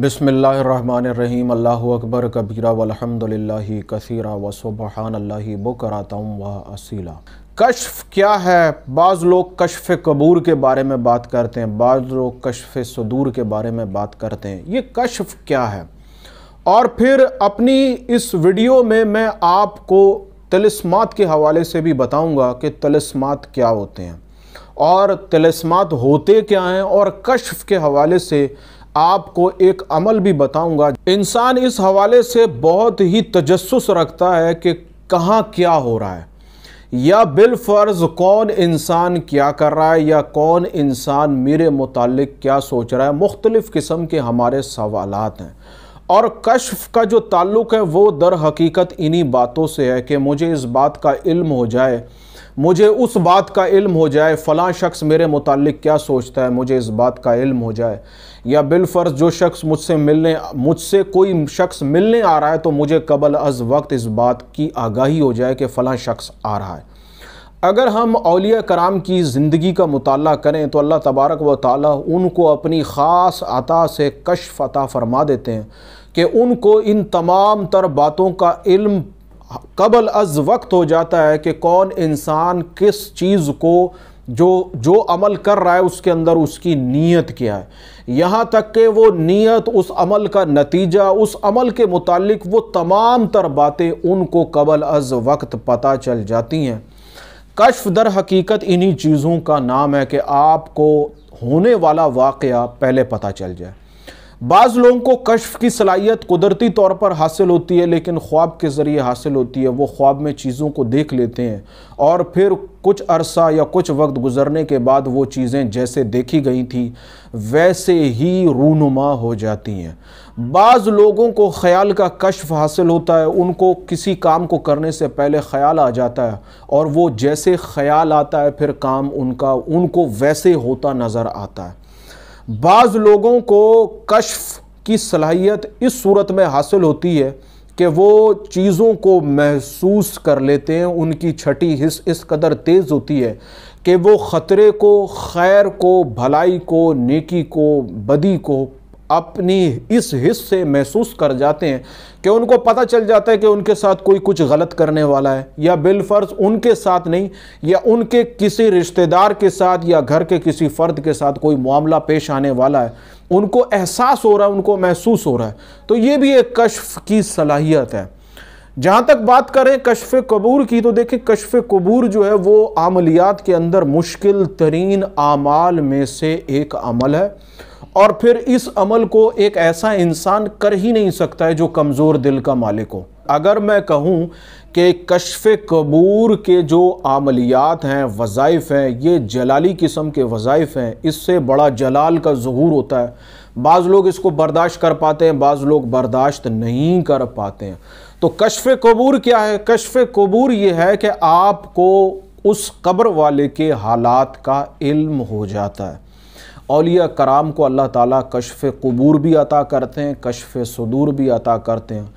बिसमीम अकबर कबीरा वलहमदिल्ला कसीरा व सुबहान अल्लाह बकरातम व असीला कशफ क्या है बाज़ लोग कशफ कबूर के बारे में बात करते हैं बाज़ लोग कशफ सदूर के बारे में बात करते हैं ये कशफ क्या है और फिर अपनी इस वीडियो में मैं आपको तलस्मात के हवाले से भी बताऊँगा कि तलस्मात क्या होते हैं और तलस्मात होते क्या हैं और कशफ के हवाले से आपको एक अमल भी बताऊंगा इंसान इस हवाले से बहुत ही तजस्स रखता है कि कहाँ क्या हो रहा है या बिलफर्ज कौन इंसान क्या कर रहा है या कौन इंसान मेरे मुतालिक क्या सोच रहा है मुख्तलिफ़ किस्म के हमारे सवाल हैं और कशफ का जो ताल्लुक़ है वो दर हकीकत इन्हीं बातों से है कि मुझे इस बात का इल्म हो जाए मुझे उस बात का इल्म हो जाए फ़लाँ शख्स मेरे मुतालिक क्या सोचता है मुझे इस बात का इल्म हो जाए या बिलफ़र्ज़ जो शख्स मुझसे मिलने मुझसे कोई शख्स मिलने आ रहा है तो मुझे कबल अज वक्त इस बात की आगाही हो जाए कि फ़लाँ शख्स आ रहा है अगर हम अलिया कराम की ज़िंदगी का मताल करें तो अल्लाह तबारक व ताली उनको अपनी ख़ास अता से कशफ अता फरमा देते हैं कि उनको इन तमाम तर बातों का इल्म कबल अज वक्त हो जाता है कि कौन इंसान किस चीज़ को जो जो अमल कर रहा है उसके अंदर उसकी नीयत क्या है यहाँ तक कि वो नीयत उस अमल का नतीजा उस अमल के मुतालिक वो तमाम तर बातें उनको कबल अज वक्त पता चल जाती हैं कशफ दर हकीकत इन्हीं चीज़ों का नाम है कि आपको होने वाला वाक़ पहले पता चल जाए बाज़ लोगों को कश्फ की सलाहियत कुदरती तौर पर हासिल होती है लेकिन ख्वाब के ज़रिए हासिल होती है वो ख्वाब में चीज़ों को देख लेते हैं और फिर कुछ अरसा या कुछ वक्त गुजरने के बाद वो चीज़ें जैसे देखी गई थी वैसे ही रूनुमा हो जाती हैं बाज़ लोगों को ख्याल का कश्फ हासिल होता है उनको किसी काम को करने से पहले ख्याल आ जाता है और वो जैसे ख्याल आता है फिर काम उनका उनको वैसे होता नज़र आता है बाज़ लोगों को कशफ़ की सलाहियत इस सूरत में हासिल होती है कि वो चीज़ों को महसूस कर लेते हैं उनकी छठी हिस्स इस कदर तेज़ होती है कि वो ख़तरे को खैर को भलाई को नेकी को बदी को अपनी इस हिस्स से महसूस कर जाते हैं कि उनको पता चल जाता है कि उनके साथ कोई कुछ गलत करने वाला है या बिलफर्ज उनके साथ नहीं या उनके किसी रिश्तेदार के साथ या घर के किसी फ़र्द के साथ कोई मामला पेश आने वाला है उनको एहसास हो रहा है उनको महसूस हो रहा है तो ये भी एक कशफ की सलाहियत है जहाँ तक बात करें कशफ कबूर की तो देखिए कशफ कबूर जो है वो आमलियात के अंदर मुश्किल तरीन आमाल में से एक अमल है और फिर इस अमल को एक ऐसा इंसान कर ही नहीं सकता है जो कमज़ोर दिल का मालिक हो अगर मैं कहूँ कि कशफ कबूर के जो आमलियात हैं वज़ाइफ़ हैं ये जलाली किस्म के वज़ाइफ़ हैं इससे बड़ा जलाल का जहूर होता है बाज़ लोग इसको बर्दाश्त कर पाते हैं बाज़ लोग बर्दाश्त नहीं कर पाते हैं तो कशफ कबूर क्या है कशफ कबूर ये है कि आपको उस कब्र वाले के हालात का इल्म हो जाता है अलिया कराम को अल्लाह ताला कशफ़ कबूर भी अता करते हैं कशफ़ सदूर भी अता करते हैं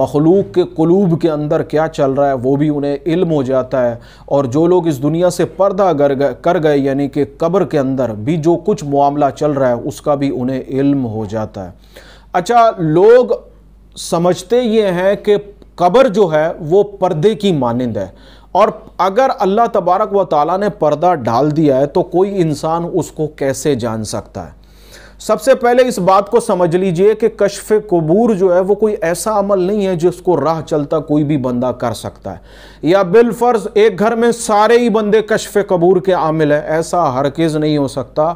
मखलूक के कलूब के अंदर क्या चल रहा है वो भी उन्हें इल्म हो जाता है और जो लोग इस दुनिया से पर्दा कर गए कर गए यानी कि कब्र के अंदर भी जो कुछ मामला चल रहा है उसका भी उन्हें इल्म हो जाता है अच्छा लोग समझते ये हैं कि कब्र जो है वो पर्दे की मानंद है और अगर अल्लाह तबारक व ताला ने पर्दा डाल दिया है तो कोई इंसान उसको कैसे जान सकता है सबसे पहले इस बात को समझ लीजिए कि कशफ कबूर जो है वो कोई ऐसा अमल नहीं है जिसको राह चलता कोई भी बंदा कर सकता है या बिलफर्ज एक घर में सारे ही बंदे कशफ कबूर के आमिल है ऐसा हरगिज़ नहीं हो सकता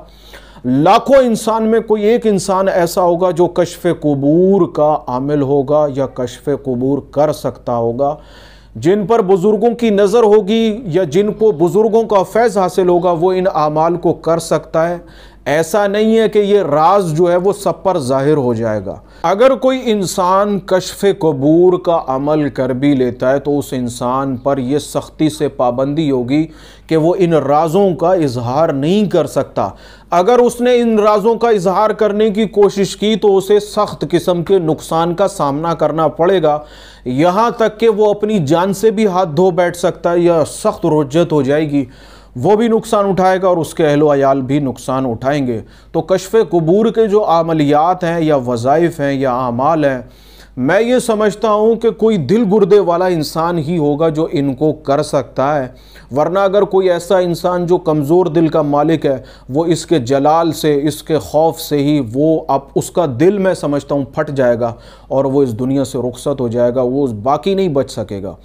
लाखों इंसान में कोई एक इंसान ऐसा होगा जो कशफ कबूर का आमिल होगा या कशफ कबूर कर सकता होगा जिन पर बुज़ुर्गों की नज़र होगी या जिनको बुज़ुर्गों का फैज़ हासिल होगा वो इन अमाल को कर सकता है ऐसा नहीं है कि ये राज जो है वो सब पर जाहिर हो जाएगा अगर कोई इंसान कशफ कबूर का अमल कर भी लेता है तो उस इंसान पर यह सख्ती से पाबंदी होगी कि वो इन राजों का इजहार नहीं कर सकता अगर उसने इन राजों का इजहार करने की कोशिश की तो उसे सख्त किस्म के नुकसान का सामना करना पड़ेगा यहाँ तक कि वो अपनी जान से भी हाथ धो बैठ सकता है या सख्त रोजत हो जाएगी वो भी नुकसान उठाएगा और उसके अहलो अयाल भी नुकसान उठाएंगे तो कशफ़ कबूर के जो आमलियात हैं या वज़ाइफ हैं या आमाल हैं मैं ये समझता हूँ कि कोई दिल गुर्दे वाला इंसान ही होगा जो इनको कर सकता है वरना अगर कोई ऐसा इंसान जो कमज़ोर दिल का मालिक है वो इसके जलाल से इसके खौफ से ही वो अब उसका दिल मैं समझता हूँ फट जाएगा और वो इस दुनिया से रुखसत हो जाएगा वो बाकी नहीं बच सकेगा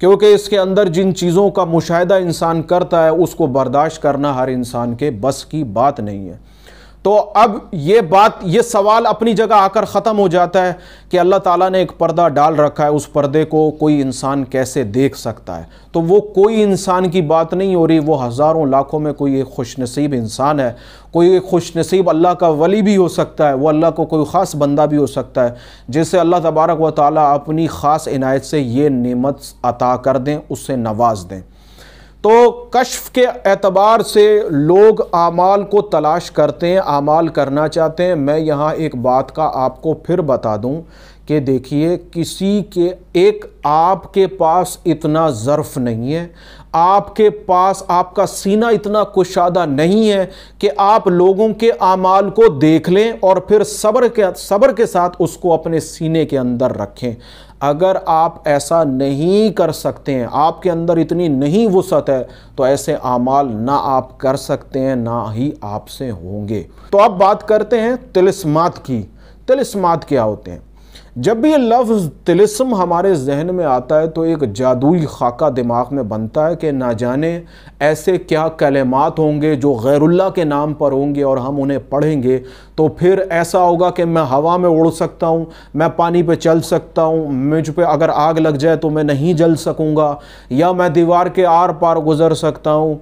क्योंकि इसके अंदर जिन चीज़ों का मुशाह इंसान करता है उसको बर्दाश्त करना हर इंसान के बस की बात नहीं है तो अब ये बात ये सवाल अपनी जगह आकर ख़त्म हो जाता है कि अल्लाह ताला ने एक पर्दा डाल रखा है उस पर्दे को कोई इंसान कैसे देख सकता है तो वो कोई इंसान की बात नहीं हो रही वो हज़ारों लाखों में कोई एक खुशनसीब इंसान है कोई एक खुशनसीब अल्लाह का वली भी हो सकता है वो अल्लाह को कोई ख़ास बंदा भी हो सकता है जिससे अल्लाह तबारक व ताली अपनी ख़ास इनायत से ये नेमत अता कर दें उससे नवाज दें तो कशफ़ के एतबार से लोग आमाल को तलाश करते हैं आमाल करना चाहते हैं मैं यहाँ एक बात का आपको फिर बता दूँ कि देखिए किसी के एक आपके पास इतना ज़र्फ़ नहीं है आपके पास आपका सीना इतना कुशादा नहीं है कि आप लोगों के आमाल को देख लें और फिर सब्र के सब्र के साथ उसको अपने सीने के अंदर रखें अगर आप ऐसा नहीं कर सकते हैं आपके अंदर इतनी नहीं वसत है तो ऐसे अमाल ना आप कर सकते हैं ना ही आपसे होंगे तो अब बात करते हैं तिलस्मात की तिलस्मात क्या होते हैं जब भी ये लफ्ज़ तिलिस्म हमारे जहन में आता है तो एक जादुई खाका दिमाग में बनता है कि ना जाने ऐसे क्या कलेमात होंगे जो गैरुल्ला के नाम पर होंगे और हम उन्हें पढ़ेंगे तो फिर ऐसा होगा कि मैं हवा में उड़ सकता हूँ मैं पानी पे चल सकता हूँ मुझ पे अगर आग लग जाए तो मैं नहीं जल सकूँगा या मैं दीवार के आर पार गुज़र सकता हूँ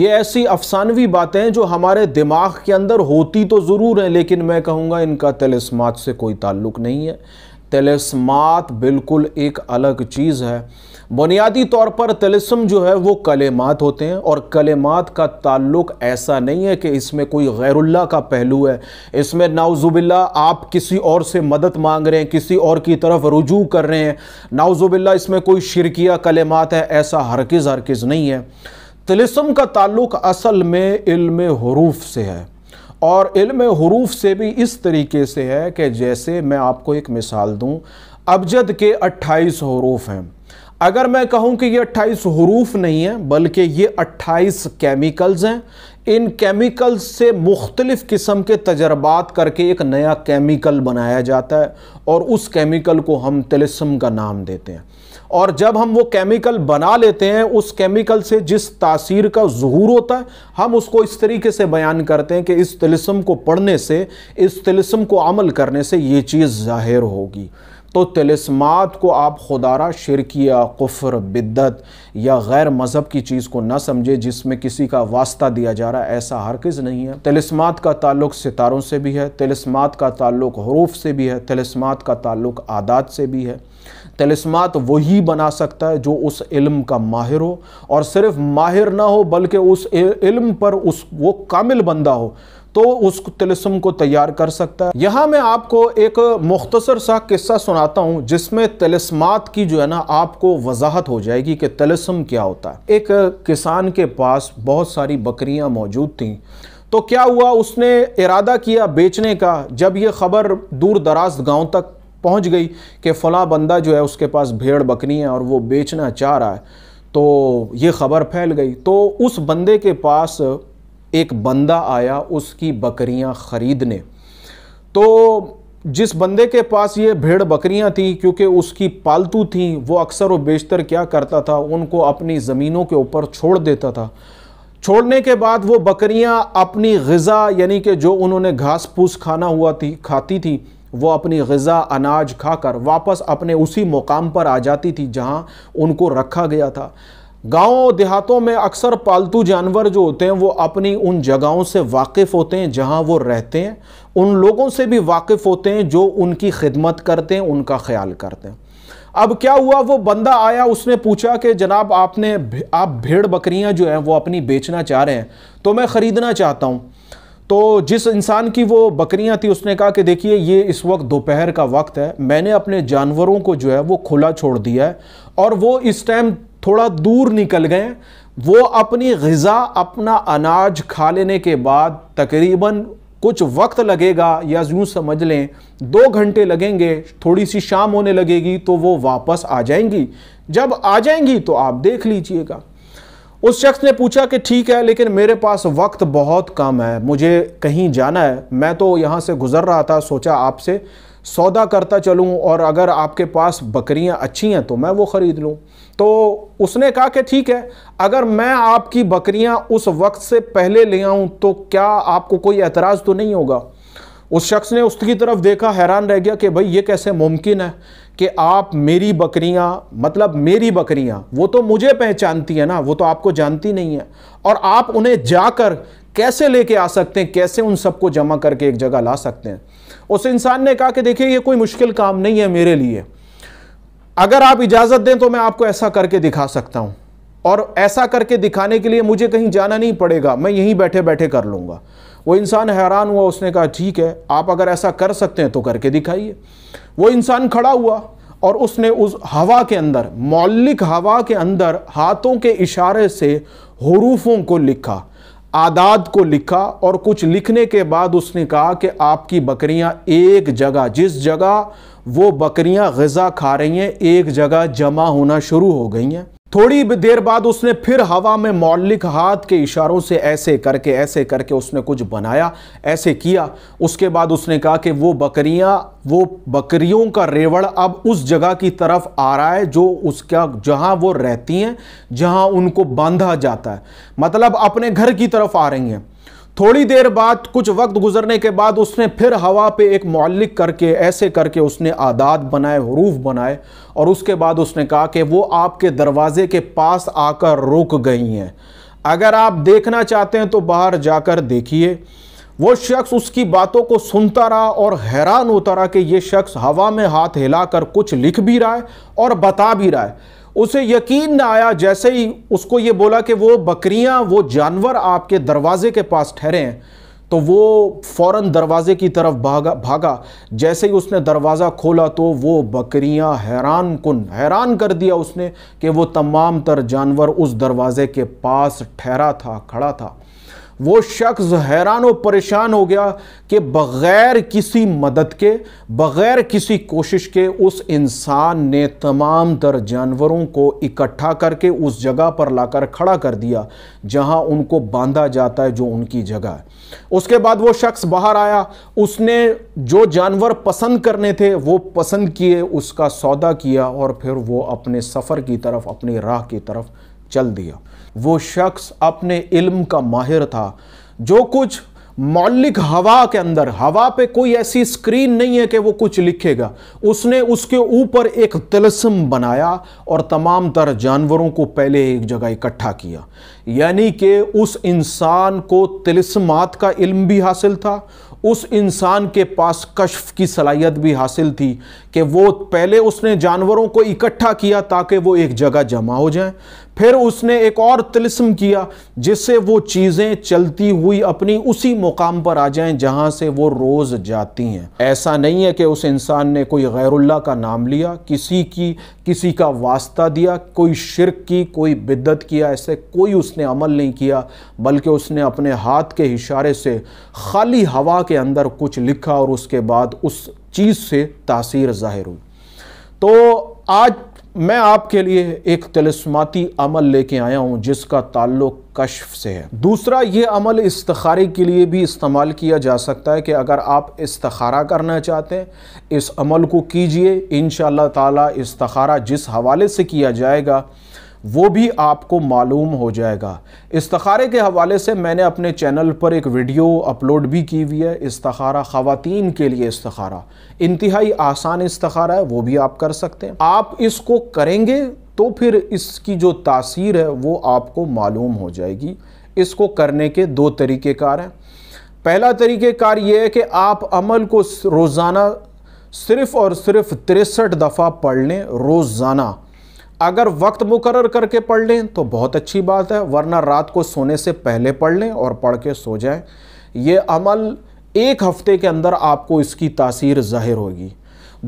ये ऐसी अफसानवी बातें जो हमारे दिमाग के अंदर होती तो ज़रूर हैं लेकिन मैं कहूँगा इनका तलस्मात से कोई ताल्लुक़ नहीं है तेलेस्मात बिल्कुल एक अलग चीज़ है बुनियादी तौर पर तलस्म जो है वो कलेमात होते हैं और कलेमात का ताल्लुक ऐसा नहीं है कि इसमें कोई गैरुल्ला का पहलू है इसमें नाउजुबिल्ला आप किसी और से मदद मांग रहे हैं किसी और की तरफ रुजू कर रहे हैं नाउजुबिल्ला इसमें कोई शिरकिया कलेमात है ऐसा हरगिज़ हरगिज़ नहीं है तलस्म का ताल्लुक असल में इल्म हरूफ से है और इल्म हरूफ से भी इस तरीके से है कि जैसे मैं आपको एक मिसाल दूं अबजद के 28 हरूफ हैं अगर मैं कहूं कि ये 28 हरूफ नहीं हैं बल्कि ये 28 केमिकल्स हैं इन केमिकल्स से मुख्तलिफ़ किस्म के तजर्बात करके एक नया केमिकल बनाया जाता है और उस केमिकल को हम तिलस्म का नाम देते हैं और जब हम वो केमिकल बना लेते हैं उस केमिकल से जिस तासीर का जहूर होता है हम उसको इस तरीके से बयान करते हैं कि इस तिलस्म को पढ़ने से इस तिलस्म को अमल करने से ये चीज़ ज़ाहिर होगी तो तिलस्मात को आप खुदारा शिरकिया कुफ्र बिद्दत या गैर मज़हब की चीज़ को ना समझे जिसमें किसी का वास्ता दिया जा रहा है ऐसा किस नहीं है तिलस्मात का ताल्लुक सितारों से भी है तिलस्मात का ताल्लुक हरूफ से भी है तिलस्मात का ताल्लुक आदात से भी है तलस्मात वही बना सकता है जो उस इल्म का माहिर हो और सिर्फ माहिर ना हो बल्कि उस इल्म पर उस वो कामिल बंदा हो तो उस तिलस्म को तैयार कर सकता है यहाँ मैं आपको एक मुख्तसर सा किस्सा सुनाता हूँ जिसमें तलस्मात की जो है ना आपको वजाहत हो जाएगी कि तलस्म क्या होता है एक किसान के पास बहुत सारी बकरियाँ मौजूद थीं तो क्या हुआ उसने इरादा किया बेचने का जब ये खबर दूर दराज गाँव तक पहुंच गई कि फ़ला बंदा जो है उसके पास भेड़ बकरी है और वो बेचना चाह रहा है तो ये ख़बर फैल गई तो उस बंदे के पास एक बंदा आया उसकी बकरियां ख़रीदने तो जिस बंदे के पास ये भेड़ बकरियां थी क्योंकि उसकी पालतू थी वो अक्सर व बेशतर क्या करता था उनको अपनी ज़मीनों के ऊपर छोड़ देता था छोड़ने के बाद वो बकरियां अपनी गज़ा यानी कि जो उन्होंने घास फूस खाना हुआ थी खाती थी वो अपनी गज़ा अनाज खाकर वापस अपने उसी मुकाम पर आ जाती थी जहाँ उनको रखा गया था गाँव देहातों में अक्सर पालतू जानवर जो होते हैं वो अपनी उन जगहों से वाकिफ़ होते हैं जहां वो रहते हैं उन लोगों से भी वाकिफ़ होते हैं जो उनकी खिदमत करते हैं उनका ख्याल करते हैं अब क्या हुआ वो बंदा आया उसने पूछा कि जनाब आपने आप भेड़ बकरियां जो हैं वो अपनी बेचना चाह रहे हैं तो मैं ख़रीदना चाहता हूँ तो जिस इंसान की वो बकरियां थी उसने कहा कि देखिए ये इस वक्त दोपहर का वक्त है मैंने अपने जानवरों को जो है वो खुला छोड़ दिया है और वो इस टाइम थोड़ा दूर निकल गए वो अपनी गज़ा अपना अनाज खा लेने के बाद तकरीबन कुछ वक्त लगेगा या यूँ समझ लें दो घंटे लगेंगे थोड़ी सी शाम होने लगेगी तो वो वापस आ जाएंगी जब आ जाएंगी तो आप देख लीजिएगा उस शख्स ने पूछा कि ठीक है लेकिन मेरे पास वक्त बहुत कम है मुझे कहीं जाना है मैं तो यहाँ से गुज़र रहा था सोचा आपसे सौदा करता चलूँ और अगर आपके पास बकरियाँ अच्छी हैं तो मैं वो ख़रीद लूँ तो उसने कहा कि ठीक है अगर मैं आपकी बकरियाँ उस वक्त से पहले ले आऊँ तो क्या आपको कोई एतराज़ तो नहीं होगा उस शख्स ने उसकी तरफ देखा हैरान रह गया कि भाई ये कैसे मुमकिन है कि आप मेरी बकरियां मतलब मेरी बकरियां वो तो मुझे पहचानती है ना वो तो आपको जानती नहीं है और आप उन्हें जाकर कैसे लेके आ सकते हैं कैसे उन सबको जमा करके एक जगह ला सकते हैं उस इंसान ने कहा कि देखिए ये कोई मुश्किल काम नहीं है मेरे लिए अगर आप इजाज़त दें तो मैं आपको ऐसा करके दिखा सकता हूं और ऐसा करके दिखाने के लिए मुझे कहीं जाना नहीं पड़ेगा मैं यहीं बैठे बैठे कर लूंगा वो इंसान हैरान हुआ उसने कहा ठीक है आप अगर ऐसा कर सकते हैं तो करके दिखाइए वो इंसान खड़ा हुआ और उसने उस हवा के अंदर मौलिक हवा के अंदर हाथों के इशारे से हरूफों को लिखा आदाद को लिखा और कुछ लिखने के बाद उसने कहा कि आपकी बकरियां एक जगह जिस जगह वो बकरियां गज़ा खा रही हैं एक जगह जमा होना शुरू हो गई हैं थोड़ी देर बाद उसने फिर हवा में मौलिक हाथ के इशारों से ऐसे करके ऐसे करके उसने कुछ बनाया ऐसे किया उसके बाद उसने कहा कि वो बकरियां वो बकरियों का रेवड़ अब उस जगह की तरफ आ रहा है जो उसका जहां वो रहती हैं जहां उनको बांधा जाता है मतलब अपने घर की तरफ आ रही हैं थोड़ी देर बाद कुछ वक्त गुजरने के बाद उसने फिर हवा पे एक मौलिक करके ऐसे करके उसने आदात बनाए हरूफ बनाए और उसके बाद उसने कहा कि वो आपके दरवाजे के पास आकर रुक गई हैं अगर आप देखना चाहते हैं तो बाहर जाकर देखिए वो शख्स उसकी बातों को सुनता रहा और हैरान होता रहा कि ये शख्स हवा में हाथ हिलाकर कुछ लिख भी रहा है और बता भी रहा है उसे यकीन ना आया जैसे ही उसको ये बोला कि वो बकरियां वो जानवर आपके दरवाजे के पास ठहरे हैं तो वो फ़ौर दरवाज़े की तरफ भागा भागा जैसे ही उसने दरवाज़ा खोला तो वो बकरियां हैरान कन हैरान कर दिया उसने कि वो तमाम तर जानवर उस दरवाज़े के पास ठहरा था खड़ा था वो शख्स हैरान और परेशान हो गया कि बग़ैर किसी मदद के बग़ैर किसी कोशिश के उस इंसान ने तमाम तर जानवरों को इकट्ठा करके उस जगह पर लाकर खड़ा कर दिया जहां उनको बांधा जाता है जो उनकी जगह है उसके बाद वो शख्स बाहर आया उसने जो जानवर पसंद करने थे वो पसंद किए उसका सौदा किया और फिर वो अपने सफ़र की तरफ अपनी राह की तरफ चल दिया वो शख्स अपने इल्म का माहिर था जो कुछ मौलिक हवा के अंदर हवा पे कोई ऐसी स्क्रीन नहीं है कि वो कुछ लिखेगा उसने उसके ऊपर एक तलसम बनाया और तमाम तर जानवरों को पहले एक जगह इकट्ठा किया यानी कि उस इंसान को तिलस्मात का इल्म भी हासिल था उस इंसान के पास कशफ की सलाहियत भी हासिल थी कि वो पहले उसने जानवरों को इकट्ठा किया ताकि वो एक जगह जमा हो जाएं फिर उसने एक और तिलस्म किया जिससे वो चीज़ें चलती हुई अपनी उसी मुकाम पर आ जाएं जहां से वो रोज़ जाती हैं ऐसा नहीं है कि उस इंसान ने कोई गैरुल्ला का नाम लिया किसी की किसी का वास्ता दिया कोई शिरक की कोई बिद्दत किया ऐसे कोई उसने अमल नहीं किया बल्कि उसने अपने हाथ के इशारे से खाली हवा के अंदर कुछ लिखा और उसके बाद उस चीज़ से तासीर ज़ाहिर हुई तो आज मैं आपके लिए एक तलस्माती अमल लेके आया हूँ जिसका ताल्लुक कश्फ से है दूसरा ये अमल इस्तखारे के लिए भी इस्तेमाल किया जा सकता है कि अगर आप इस्तखारा करना चाहते हैं इस अमल को कीजिए इन ताला इस्तखारा जिस हवाले से किया जाएगा वो भी आपको मालूम हो जाएगा इस्तखारे के हवाले से मैंने अपने चैनल पर एक वीडियो अपलोड भी की हुई है इस्तारा ख़वातीन के लिए इस्तारा इंतहाई आसान इस्तारा है वो भी आप कर सकते हैं आप इसको करेंगे तो फिर इसकी जो तासीर है वो आपको मालूम हो जाएगी इसको करने के दो तरीक़ेकार हैं पहला तरीक़ेकार ये है कि आप अमल को रोज़ाना सिर्फ़ और सिर्फ़ तिरसठ दफ़ा पढ़ लें रोज़ाना अगर वक्त मुकर करके पढ़ लें तो बहुत अच्छी बात है वरना रात को सोने से पहले पढ़ लें और पढ़ के सो जाएं ये अमल एक हफ्ते के अंदर आपको इसकी तासीर ज़ाहिर होगी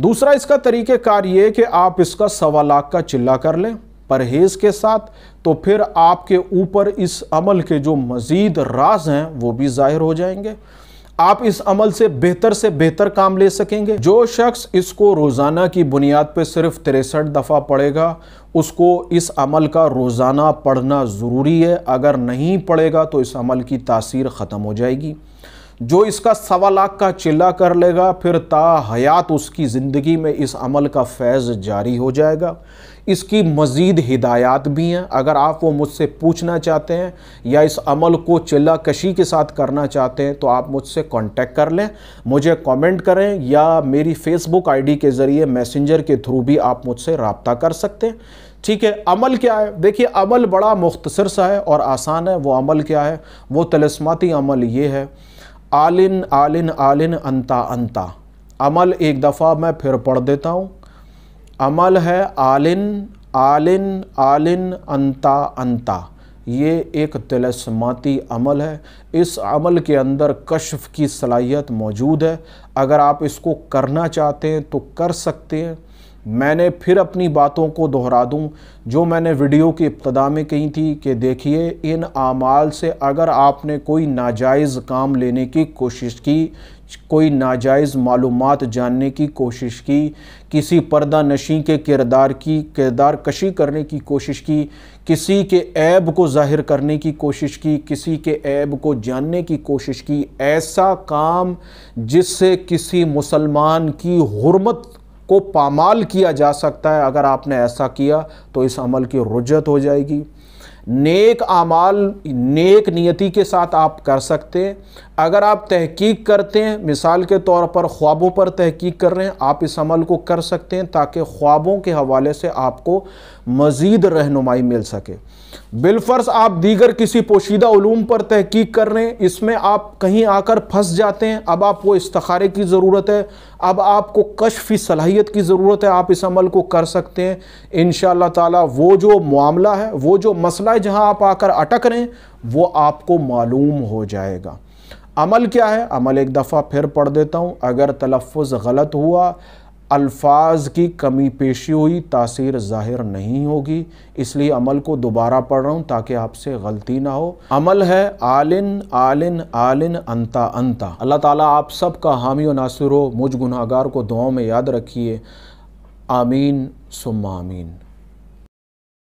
दूसरा इसका तरीक़ेकार ये कि आप इसका सवा लाख का चिल्ला कर लें परहेज़ के साथ तो फिर आपके ऊपर इस अमल के जो मज़ीद राज हैं वो भी ज़ाहिर हो जाएंगे आप इस अमल से बेहतर से बेहतर काम ले सकेंगे जो शख्स इसको रोज़ाना की बुनियाद पर सिर्फ तिरसठ दफ़ा पढ़ेगा उसको इस अमल का रोज़ाना पढ़ना ज़रूरी है अगर नहीं पढ़ेगा तो इस अमल की तासीर ख़त्म हो जाएगी जो इसका सवा लाख का चिल्ला कर लेगा फिर ता हयात उसकी ज़िंदगी में इस अमल का फैज़ जारी हो जाएगा इसकी मज़ीद हिदायत भी हैं अगर आप वो मुझसे पूछना चाहते हैं या इस अमल को चिल्ला कशी के साथ करना चाहते हैं तो आप मुझसे कांटेक्ट कर लें मुझे कमेंट करें या मेरी फ़ेसबुक आईडी के ज़रिए मैसेंजर के थ्रू भी आप मुझसे रबता कर सकते हैं ठीक है अमल क्या है देखिए अमल बड़ा मुख्तसर सा है और आसान है वो अमल क्या है वो तलस्माती अमल ये है आलिन आलिन आलिन अंता अंता अमल एक दफ़ा मैं फिर पढ़ देता हूँ अमल है आलिन आलिन आलिन अंता अंता ये एक तिलस्माती अमल है इस अमल के अंदर कशफ की सलाहियत मौजूद है अगर आप इसको करना चाहते हैं तो कर सकते हैं मैंने फिर अपनी बातों को दोहरा दूं जो मैंने वीडियो की इब्तदा में कही थी कि देखिए इन आमाल से अगर आपने कोई नाजायज़ काम लेने की कोशिश की कोई नाजायज़ मालूम जानने की कोशिश की किसी पर्दा नशी के किरदार की किरदार कशी करने की कोशिश की किसी के ऐब को ज़ाहिर करने की कोशिश की किसी के ऐब को जानने की कोशिश की ऐसा काम जिससे किसी मुसलमान की हरमत को पामाल किया जा सकता है अगर आपने ऐसा किया तो इस अमल की रुजत हो जाएगी नेक आमाल नेक नियति के साथ आप कर सकते हैं अगर आप तहकीक करते हैं मिसाल के तौर पर ख्वाबों पर तहकीक कर रहे हैं आप इस अमल को कर सकते हैं ताकि ख्वाबों के हवाले से आपको मज़ीद रहनुमाई मिल सके बिलफर्स आप दीगर किसी पोशीदा ूम पर तहकीक कर रहे हैं इसमें आप कहीं आकर फंस जाते हैं अब आपको इस्तारे की ज़रूरत है अब आपको कशफ़ी सलाहियत की ज़रूरत है आप इस अमल को कर सकते हैं इन ताला वो जो मामला है वो जो मसला है जहाँ आप आकर अटक रहे हैं वो आपको मालूम हो जाएगा अमल क्या है अमल एक दफ़ा फिर पढ़ देता हूँ अगर तलफ़ गलत हुआ अल्फाज की कमी पेशी हुई तासीर ज़ाहिर नहीं होगी इसलिए अमल को दोबारा पढ़ रहा हूँ ताकि आपसे गलती ना हो अमल है आलिन आलिन आलिन अंता अंता अल्लाह ताला आप सब का हामी और नासिर हो मुझ गुनागार को दुआओं में याद रखिए आमीन सुम्मा आमीन